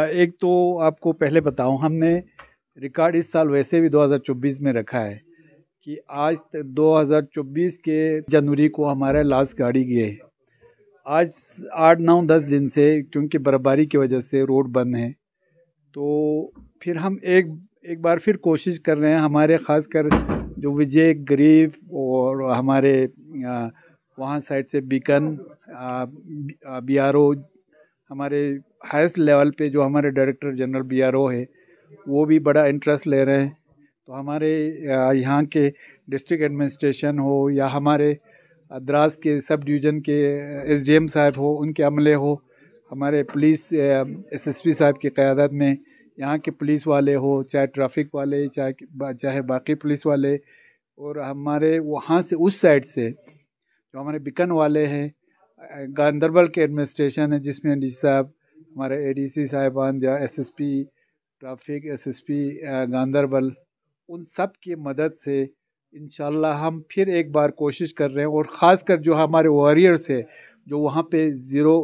मामला एक तो आपको पहले बताऊं हमने रिकॉर्ड इस साल वैसे भी 2024 में रखा है कि आज तक 2024 के जनवरी को हमारा लास्ट गाड़ी गए आज आठ नौ दस दिन से क्योंकि बर्फबारी की वजह से रोड बंद है तो फिर हम एक एक बार फिर कोशिश कर रहे हैं हमारे खासकर जो विजय गरीब और हमारे वहाँ साइड से बीकन बी आर हमारे हाईएस्ट लेवल पे जो हमारे डायरेक्टर जनरल बीआरओ है वो भी बड़ा इंटरेस्ट ले रहे हैं तो हमारे यहाँ के डिस्ट्रिक्ट एडमिनिस्ट्रेशन हो या हमारे द्रास के सब डिवीज़न के एसडीएम साहब हो उनके अमले हो हमारे पुलिस एसएसपी साहब की क़्यादत में यहाँ के पुलिस वाले हो चाहे ट्रैफिक वाले चाहे चाहे बाकी पुलिस वाले और हमारे वहाँ से उस साइड से जो हमारे बिकन वाले हैं गांधरबल के एडमिनिस्ट्रेशन है जिसमें डी साहब हमारे एडीसी साहिबान या एसएसपी ट्रैफिक एसएसपी गांधरबल उन सब की मदद से इन हम फिर एक बार कोशिश कर रहे हैं और ख़ास कर जो हमारे वॉरियर्स है जो वहाँ पे ज़ीरो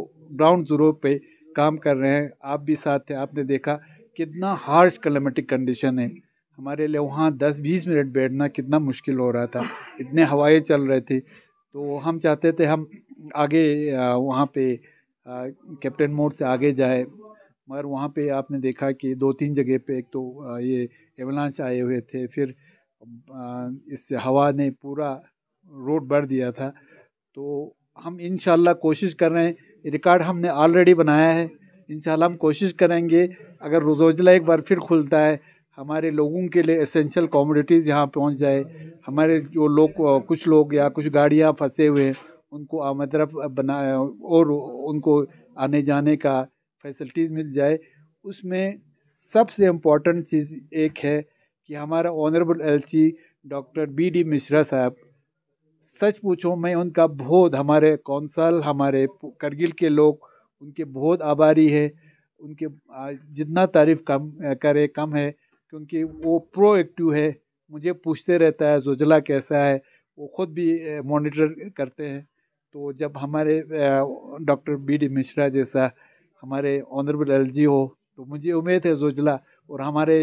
ग्राउंड ज़ीरो पे काम कर रहे हैं आप भी साथ थे आपने देखा कितना हार्श क्लामेटिक कंडीशन है हमारे लिए वहाँ दस बीस मिनट बैठना कितना मुश्किल हो रहा था इतने हवाएं चल रहे थी तो हम चाहते थे हम आगे वहाँ पे कैप्टन मोड से आगे जाए मगर वहाँ पे आपने देखा कि दो तीन जगह पे एक तो ये एवलांच आए हुए थे फिर इस हवा ने पूरा रोड भर दिया था तो हम इन कोशिश कर रहे हैं रिकॉर्ड हमने ऑलरेडी बनाया है इन हम कोशिश करेंगे अगर रोजोजला एक बार फिर खुलता है हमारे लोगों के लिए एसेंशियल कॉमोडिटीज़ यहाँ पहुँच जाए हमारे जो लोग कुछ लोग या कुछ गाड़ियाँ फंसे हुए हैं उनको आमदरफ मतलब, बना और उनको आने जाने का फैसिलिटीज़ मिल जाए उसमें सबसे इम्पोर्टेंट चीज़ एक है कि हमारा honourable LC doctor B D Mishra साहब सच पूछो मैं उनका बहुत हमारे कौंसल हमारे करगिल के लोग उनके बहुत आभारी है उनके जितना तारीफ कम करे कम है क्योंकि वो प्रोएक्टिव है मुझे पूछते रहता है जोजला कैसा है वो खुद भी मॉनिटर करते हैं तो जब हमारे डॉक्टर बी डी मिश्रा जैसा हमारे ऑनरेबल एल जी हो तो मुझे उम्मीद है जोजला और हमारे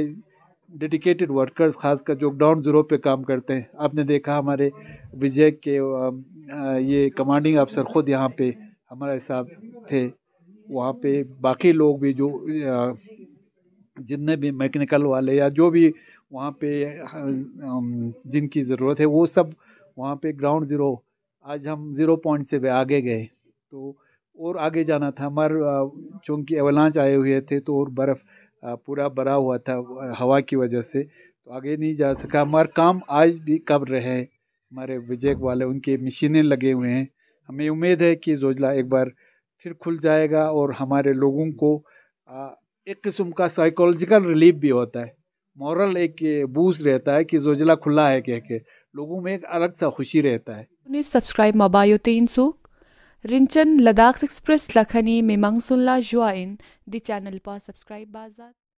डेडिकेटेड वर्कर्स खासकर जो डाउन ज़ीरो पे काम करते हैं आपने देखा हमारे विजय के ये कमांडिंग अफसर ख़ुद यहाँ पे हमारे साथ थे वहाँ पे बाकी लोग भी जो जितने भी मैकेनिकल वाले या जो भी वहाँ पे जिनकी ज़रूरत है वो सब वहाँ पे ग्राउंड ज़ीरो आज हम ज़ीरो पॉइंट से आगे गए तो और आगे जाना था हमारे चूँकि एवलांच आए हुए थे तो और बर्फ़ पूरा भरा हुआ था हवा की वजह से तो आगे नहीं जा सका हमारे काम आज भी कब रहे हमारे विजय वाले उनके मशीनें लगे हुए हैं हमें उम्मीद है कि जोजला एक बार फिर खुल जाएगा और हमारे लोगों को एक किस्म का साइकोलॉजिकल रिलीफ भी होता है मॉरल एक बूस रहता है कि जोजला खुला है कह के लोगों में एक अलग सा खुशी रहता है ने सब्सक्राइब मबायो तीन सुख रिंचन लद्दाख एक्सप्रेस लखनी मिमंग सुनला जुआइन दी चैनल पर सब्सक्राइब बाजात